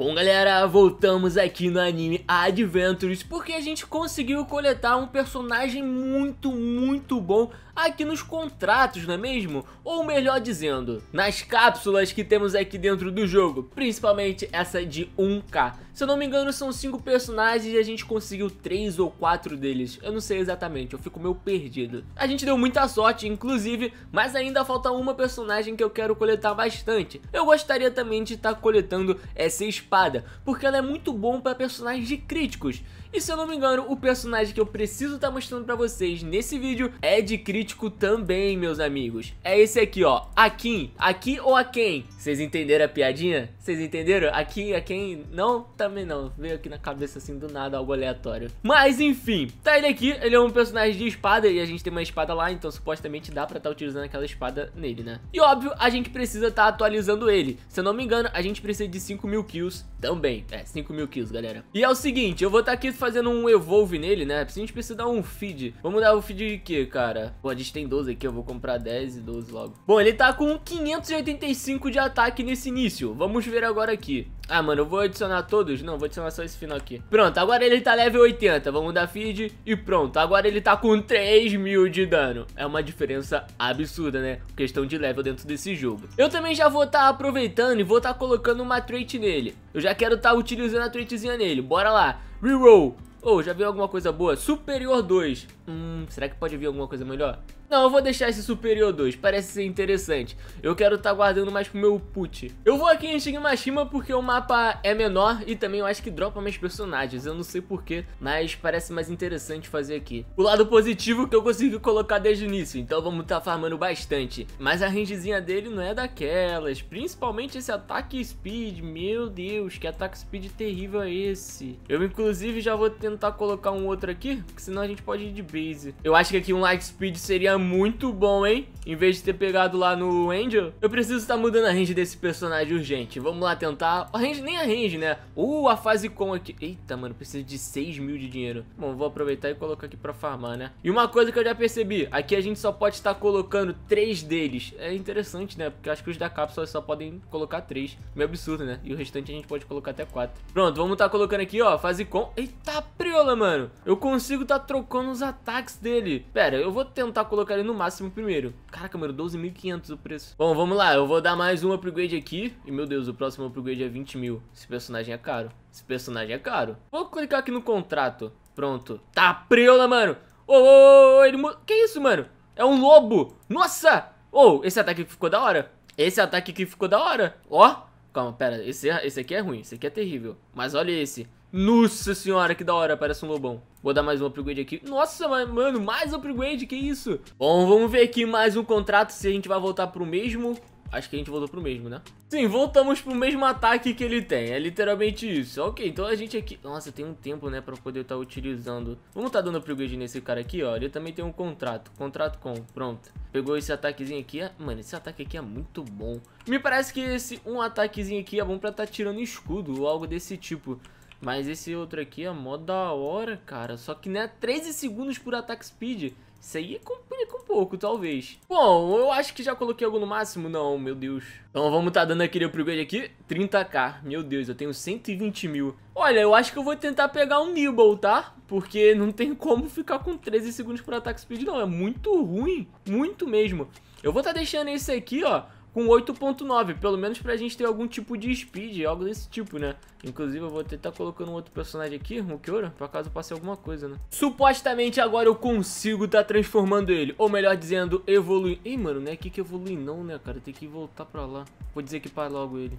Bom galera, voltamos aqui no anime Adventures porque a gente conseguiu coletar um personagem muito, muito bom aqui nos contratos, não é mesmo? Ou melhor dizendo, nas cápsulas que temos aqui dentro do jogo, principalmente essa de 1K. Se eu não me engano são 5 personagens e a gente conseguiu 3 ou 4 deles, eu não sei exatamente, eu fico meio perdido. A gente deu muita sorte inclusive, mas ainda falta uma personagem que eu quero coletar bastante. Eu gostaria também de estar tá coletando essas espada, porque ela é muito bom para personagens de críticos. E se eu não me engano, o personagem que eu preciso estar tá mostrando para vocês nesse vídeo é de crítico também, meus amigos. É esse aqui, ó, Akin, aqui ou a quem? Vocês entenderam a piadinha? Vocês entenderam? Aqui, a quem? Não? Também não. Veio aqui na cabeça assim do nada algo aleatório. Mas enfim, tá ele aqui, ele é um personagem de espada e a gente tem uma espada lá, então supostamente dá pra estar tá utilizando aquela espada nele, né? E óbvio, a gente precisa estar tá atualizando ele. Se eu não me engano, a gente precisa de 5 mil kills também. É, 5 mil kills, galera. E é o seguinte, eu vou estar tá aqui fazendo um evolve nele, né? A gente precisa dar um feed. Vamos dar um feed de quê, cara? Pô, a gente tem 12 aqui, eu vou comprar 10 e 12 logo. Bom, ele tá com 585 de ataque nesse início. Vamos ver agora aqui. Ah, mano, eu vou adicionar todos? Não, vou adicionar só esse final aqui. Pronto, agora ele tá level 80. Vamos dar feed e pronto. Agora ele tá com 3 mil de dano. É uma diferença absurda, né? Questão de level dentro desse jogo. Eu também já vou estar tá aproveitando e vou estar tá colocando uma trait nele. Eu já quero estar tá utilizando a traitzinha nele. Bora lá. Reroll. Oh, já veio alguma coisa boa? Superior 2. Hum, será que pode vir alguma coisa melhor? Não, eu vou deixar esse superior 2, parece ser interessante. Eu quero estar tá guardando mais pro meu put. Eu vou aqui em Shigmashima porque o mapa é menor e também eu acho que dropa mais personagens. Eu não sei porquê, mas parece mais interessante fazer aqui. O lado positivo que eu consegui colocar desde o início, então vamos estar tá farmando bastante. Mas a rangezinha dele não é daquelas, principalmente esse ataque speed, meu Deus, que ataque speed terrível é esse? Eu inclusive já vou tentar colocar um outro aqui, porque senão a gente pode ir de base. Eu acho que aqui um light speed seria muito bom, hein? Em vez de ter pegado lá no Angel, eu preciso estar mudando a range desse personagem urgente. Vamos lá tentar. A range, nem a range, né? Uh, a fase com aqui. Eita, mano, preciso de 6 mil de dinheiro. Bom, vou aproveitar e colocar aqui pra farmar, né? E uma coisa que eu já percebi, aqui a gente só pode estar colocando 3 deles. É interessante, né? Porque acho que os da cápsula só podem colocar 3. Meio absurdo, né? E o restante a gente pode colocar até 4. Pronto, vamos estar tá colocando aqui, ó, fase com... Eita, priola, mano! Eu consigo estar tá trocando os ataques dele. Pera, eu vou tentar colocar colocaria no máximo primeiro. Caraca, mano, 12.500 o preço. Bom, vamos lá. Eu vou dar mais um upgrade aqui. E, meu Deus, o próximo upgrade é 20 mil. Esse personagem é caro. Esse personagem é caro. Vou clicar aqui no contrato. Pronto. Tá preula, mano. Ô, ô, ô, ele... Que isso, mano? É um lobo. Nossa! Ô, oh, esse ataque aqui ficou da hora. Esse ataque aqui ficou da hora. Ó. Oh. Calma, pera. Esse, esse aqui é ruim. Esse aqui é terrível. Mas olha esse. Nossa senhora, que da hora, parece um lobão. Vou dar mais um upgrade aqui. Nossa, mano, mais upgrade, que isso? Bom, vamos ver aqui mais um contrato, se a gente vai voltar pro mesmo. Acho que a gente voltou pro mesmo, né? Sim, voltamos pro mesmo ataque que ele tem. É literalmente isso. Ok, então a gente aqui... Nossa, tem um tempo, né, pra poder estar tá utilizando. Vamos tá dando upgrade nesse cara aqui, ó. Ele também tem um contrato. Contrato com... Pronto. Pegou esse ataquezinho aqui. É, mano, esse ataque aqui é muito bom. Me parece que esse um ataquezinho aqui é bom pra tá tirando escudo ou algo desse tipo. Mas esse outro aqui é mó da hora, cara. Só que né, 13 segundos por ataque speed. Isso aí é complica é um pouco, talvez. Bom, eu acho que já coloquei algo no máximo. Não, meu Deus. Então vamos tá dando aquele upgrade aqui. 30k. Meu Deus, eu tenho 120 mil. Olha, eu acho que eu vou tentar pegar um Nibble, tá? Porque não tem como ficar com 13 segundos por ataque speed, não. É muito ruim. Muito mesmo. Eu vou tá deixando esse aqui, ó com 8.9, pelo menos pra gente ter algum tipo de speed, algo desse tipo, né? Inclusive eu vou tentar tá colocando um outro personagem aqui, um Kiora, pra caso passe alguma coisa, né? Supostamente agora eu consigo tá transformando ele, ou melhor dizendo, evoluir. Ih, mano, não é aqui que evolui não, né, cara? Tem que voltar pra lá. Vou dizer que desequipar logo ele.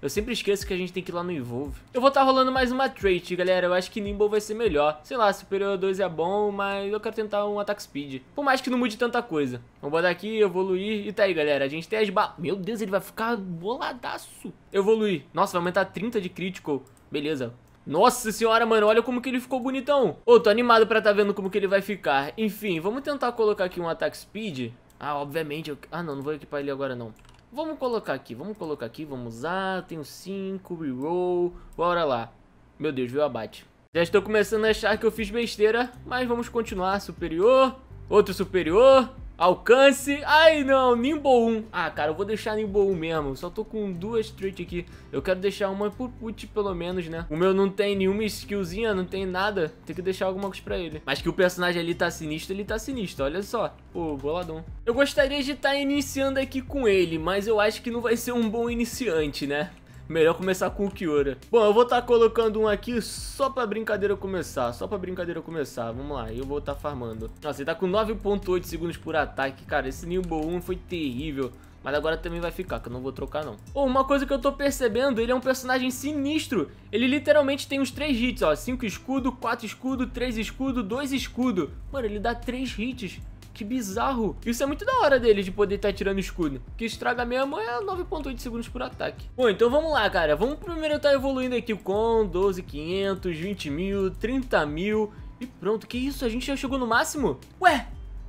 Eu sempre esqueço que a gente tem que ir lá no Evolve. Eu vou estar tá rolando mais uma trait, galera. Eu acho que Nimble vai ser melhor. Sei lá, Superior 2 é bom, mas eu quero tentar um Attack Speed. Por mais que não mude tanta coisa. Vou botar aqui, evoluir. E tá aí, galera. A gente tem as ba... Meu Deus, ele vai ficar boladaço. Evoluir. Nossa, vai aumentar 30 de critical. Beleza. Nossa senhora, mano, olha como que ele ficou bonitão. Ô, oh, tô animado pra tá vendo como que ele vai ficar. Enfim, vamos tentar colocar aqui um Attack Speed. Ah, obviamente. Eu... Ah, não, não vou equipar ele agora, não. Vamos colocar aqui, vamos colocar aqui, vamos usar. Tenho 5, reroll, bora lá. Meu Deus, viu abate. Já estou começando a achar que eu fiz besteira, mas vamos continuar. Superior, outro superior, Alcance. Ai, não. Nimbo 1. Ah, cara, eu vou deixar Nimbo 1 mesmo. Só tô com duas treats aqui. Eu quero deixar uma por put, pelo menos, né? O meu não tem nenhuma skillzinha, não tem nada. Tem que deixar alguma coisa pra ele. Mas que o personagem ali tá sinistro, ele tá sinistro. Olha só. Pô, boladão. Eu gostaria de estar tá iniciando aqui com ele, mas eu acho que não vai ser um bom iniciante, né? Melhor começar com o Kiora. Bom, eu vou estar tá colocando um aqui só pra brincadeira começar. Só pra brincadeira começar. Vamos lá, eu vou estar tá farmando. Nossa, ele tá com 9.8 segundos por ataque. Cara, esse Nimbo 1 foi terrível. Mas agora também vai ficar, que eu não vou trocar não. Oh, uma coisa que eu tô percebendo, ele é um personagem sinistro. Ele literalmente tem uns 3 hits, ó. 5 escudo, 4 escudo, 3 escudo, 2 escudo. Mano, ele dá 3 hits. Que bizarro. Isso é muito da hora dele de poder estar tá tirando escudo. O que estraga mesmo é 9.8 segundos por ataque. Bom, então vamos lá, cara. Vamos primeiro estar tá evoluindo aqui com 12.500, 20 mil, 30 mil... E pronto, que isso? A gente já chegou no máximo? Ué,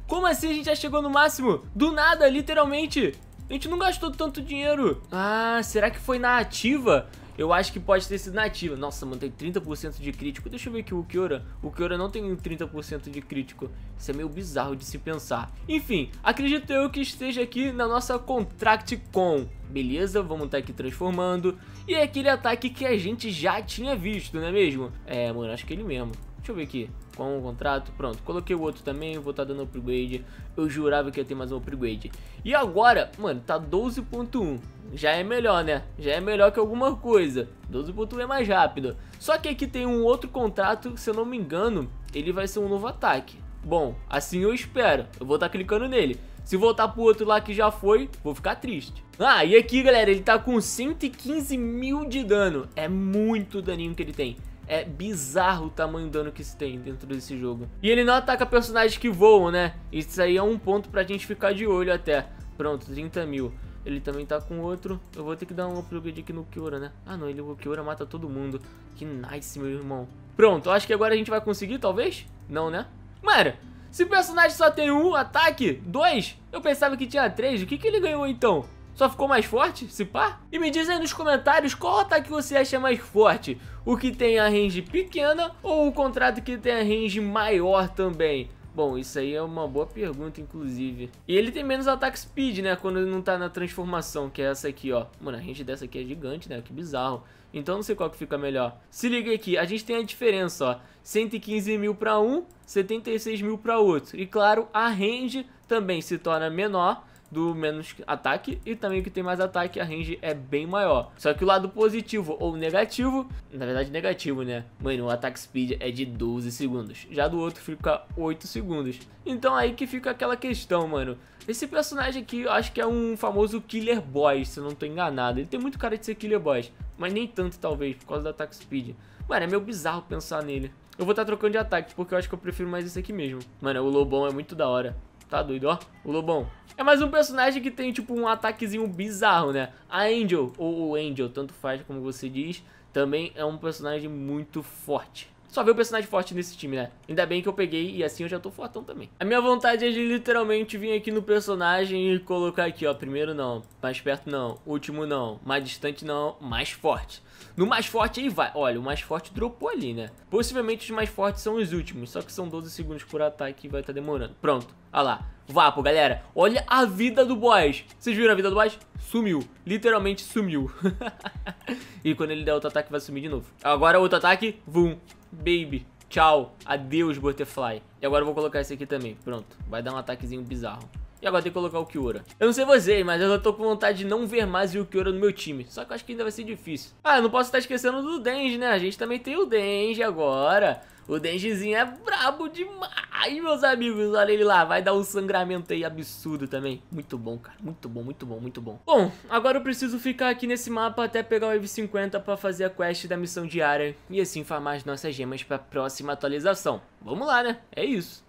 como assim a gente já chegou no máximo? Do nada, literalmente. A gente não gastou tanto dinheiro. Ah, será que foi na ativa? Eu acho que pode ter sido nativa. Nossa, mano, tem 30% de crítico. Deixa eu ver aqui o Kiora. O Kiora não tem 30% de crítico. Isso é meio bizarro de se pensar. Enfim, acredito eu que esteja aqui na nossa Contract Com. Beleza, vamos estar tá aqui transformando. E é aquele ataque que a gente já tinha visto, não é mesmo? É, mano, acho que é ele mesmo. Deixa eu ver aqui com um contrato, pronto. Coloquei o outro também, vou estar tá dando upgrade. Eu jurava que ia ter mais um upgrade. E agora, mano, tá 12.1. Já é melhor, né? Já é melhor que alguma coisa. 12.1 é mais rápido. Só que aqui tem um outro contrato, se eu não me engano, ele vai ser um novo ataque. Bom, assim eu espero. Eu vou estar tá clicando nele. Se voltar pro outro lá que já foi, vou ficar triste. Ah, e aqui, galera, ele tá com 115 mil de dano. É muito daninho que ele tem. É bizarro o tamanho do dano que se tem dentro desse jogo. E ele não ataca personagens que voam, né? Isso aí é um ponto pra gente ficar de olho até. Pronto, 30 mil. Ele também tá com outro. Eu vou ter que dar um upgrade aqui no Kiora, né? Ah, não. Ele, o Kiora mata todo mundo. Que nice, meu irmão. Pronto, acho que agora a gente vai conseguir, talvez? Não, né? Mano, se o personagem só tem um ataque, dois, eu pensava que tinha três. O que, que ele ganhou, então? Só ficou mais forte, se pá? E me diz aí nos comentários qual ataque você acha mais forte. O que tem a range pequena ou o contrato que tem a range maior também? Bom, isso aí é uma boa pergunta, inclusive. E ele tem menos ataque speed, né? Quando ele não tá na transformação, que é essa aqui, ó. Mano, a range dessa aqui é gigante, né? Que bizarro. Então não sei qual que fica melhor. Se liga aqui, a gente tem a diferença, ó. 115 mil pra um, 76 mil pra outro. E claro, a range também se torna menor do menos ataque e também o que tem mais ataque, a range é bem maior. Só que o lado positivo ou negativo, na verdade negativo, né? Mano, o ataque speed é de 12 segundos, já do outro fica 8 segundos. Então aí que fica aquela questão, mano. Esse personagem aqui, eu acho que é um famoso Killer boy se eu não tô enganado. Ele tem muito cara de ser Killer boy mas nem tanto talvez, por causa do ataque speed. Mano, é meio bizarro pensar nele. Eu vou estar tá trocando de ataque, porque eu acho que eu prefiro mais esse aqui mesmo. Mano, o Lobão é muito da hora. Tá doido, ó. O Lobão. É mais um personagem que tem, tipo, um ataquezinho bizarro, né? A Angel, ou Angel, tanto faz como você diz, também é um personagem muito forte. Só ver o personagem forte nesse time, né? Ainda bem que eu peguei e assim eu já tô fortão também. A minha vontade é de literalmente vir aqui no personagem e colocar aqui, ó. Primeiro não, mais perto não, último não, mais distante não, mais forte. No mais forte aí vai. Olha, o mais forte dropou ali, né? Possivelmente os mais fortes são os últimos, só que são 12 segundos por ataque e vai estar tá demorando. Pronto, olha lá. Vapo, galera. Olha a vida do boss. Vocês viram a vida do boss? Sumiu. Literalmente sumiu. e quando ele der outro ataque, vai sumir de novo. Agora outro ataque, vum baby. Tchau, adeus, butterfly. E agora eu vou colocar esse aqui também, pronto. Vai dar um ataquezinho bizarro. E agora tem que colocar o Kiora. Eu não sei vocês, mas eu já tô com vontade de não ver mais o Kiora no meu time. Só que eu acho que ainda vai ser difícil. Ah, eu não posso estar esquecendo do Denge, né? A gente também tem o Denge agora. O Dengezinho é brabo demais, meus amigos. Olha ele lá, vai dar um sangramento aí absurdo também. Muito bom, cara. Muito bom, muito bom, muito bom. Bom, agora eu preciso ficar aqui nesse mapa até pegar o Wave50 pra fazer a quest da missão diária. E assim farmar as nossas gemas pra próxima atualização. Vamos lá, né? É isso.